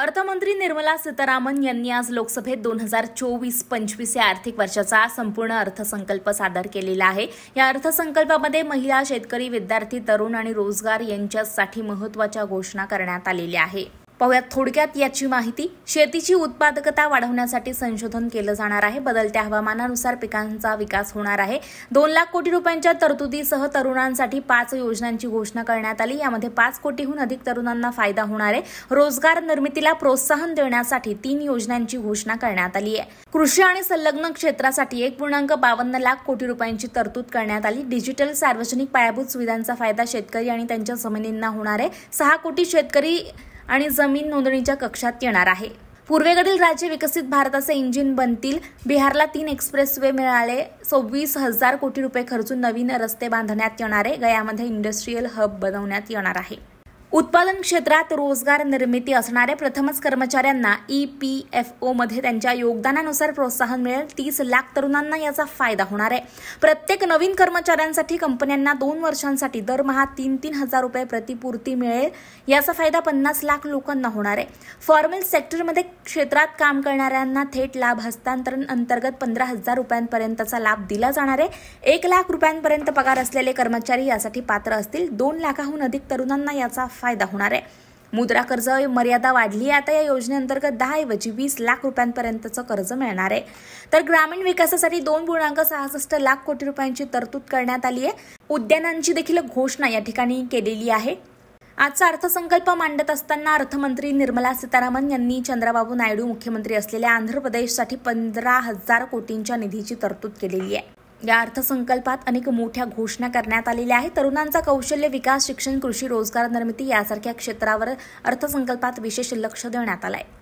अर्थमंत्री निर्मला सीतारामन यांनी आज लोकसभेत दोन हजार चोवीस पंचवीस या आर्थिक वर्षाचा संपूर्ण अर्थसंकल्प सादर केलेला आहे या अर्थसंकल्पामध्ये महिला शेतकरी विद्यार्थी तरुण आणि रोजगार यांच्यासाठी महत्वाच्या घोषणा करण्यात आलेल्या आहे पाहूयात थोडक्यात याची माहिती शेतीची उत्पादकता वाढवण्यासाठी संशोधन केलं जाणार आहे बदलत्या हवामानानुसार पिकांचा विकास होणार आहे दोन लाख कोटी रुपयांच्या तरतुदीसह तरुणांसाठी पाच योजनांची घोषणा करण्यात आली यामध्ये पाच कोटीहून अधिक तरुणांना फायदा होणार आहे रोजगार निर्मितीला प्रोत्साहन देण्यासाठी तीन योजनांची घोषणा करण्यात आली आहे कृषी आणि संलग्न क्षेत्रासाठी एक पूर्णांक बावन्न लाख कोटी रुपयांची तरतूद करण्यात आली डिजिटल सार्वजनिक पायाभूत सुविधांचा फायदा शेतकरी आणि त्यांच्या जमिनींना होणार आहे सहा कोटी शेतकरी आणि जमीन नोंदणीच्या कक्षात येणार आहे पूर्वेकडील राज्य विकसित भारताचे इंजिन बनतील बिहारला तीन एक्सप्रेस वे मिळाले सव्वीस हजार कोटी रुपये खर्चून नवीन रस्ते बांधण्यात येणारे गयामध्ये इंडस्ट्रीयल हब बनवण्यात येणार आहे उत्पादन क्षेत्रात रोजगार निर्मिती असणाऱ्या प्रथमच कर्मचाऱ्यांना ई पी एफ ओमध्ये त्यांच्या योगदानानुसार प्रोत्साहन मिळेल तीस लाख तरुणांना याचा फायदा होणार आहे प्रत्येक नवीन कर्मचाऱ्यांसाठी कंपन्यांना दोन वर्षांसाठी दरमहा तीन तीन हजार रुपये प्रतिपूर्ती मिळेल याचा फायदा पन्नास लाख लोकांना होणार आहे फॉर्मल सेक्टरमध्ये क्षेत्रात काम करणाऱ्यांना थेट लाभ हस्तांतरण अंतर्गत पंधरा हजार रुपयांपर्यंतचा लाभ दिला जाणार आहे एक लाख रुपयांपर्यंत पगार असलेले कर्मचारी यासाठी पात्र असतील दोन लाखाहून अधिक तरुणांना याचा फायदा होणार आहे मुद्रा कर्ज मर्यादा वाढली आहे आता या योजनेअंतर्गत दहा ऐवजी वीस लाख रुपयांपर्यंतचं कर्ज मिळणार आहे तर ग्रामीण विकासासाठी दोन पूर्णांक सहासष्ट लाख कोटी रुपयांची तरतूद करण्यात आली आहे उद्यानांची देखील घोषणा या ठिकाणी केलेली आहे आजचा अर्थसंकल्प मांडत असताना अर्थमंत्री निर्मला सीतारामन यांनी चंद्राबाबू नायडू मुख्यमंत्री असलेल्या आंध्र प्रदेशसाठी पंधरा हजार कोटींच्या निधीची तरतूद केलेली आहे या अर्थसंकल्पात अनेक मोठ्या घोषणा करण्यात आलेल्या आहेत तरुणांचा कौशल्य विकास शिक्षण कृषी रोजगार निर्मिती यासारख्या क्षेत्रावर अर्थसंकल्पात विशेष लक्ष देण्यात आलं आहे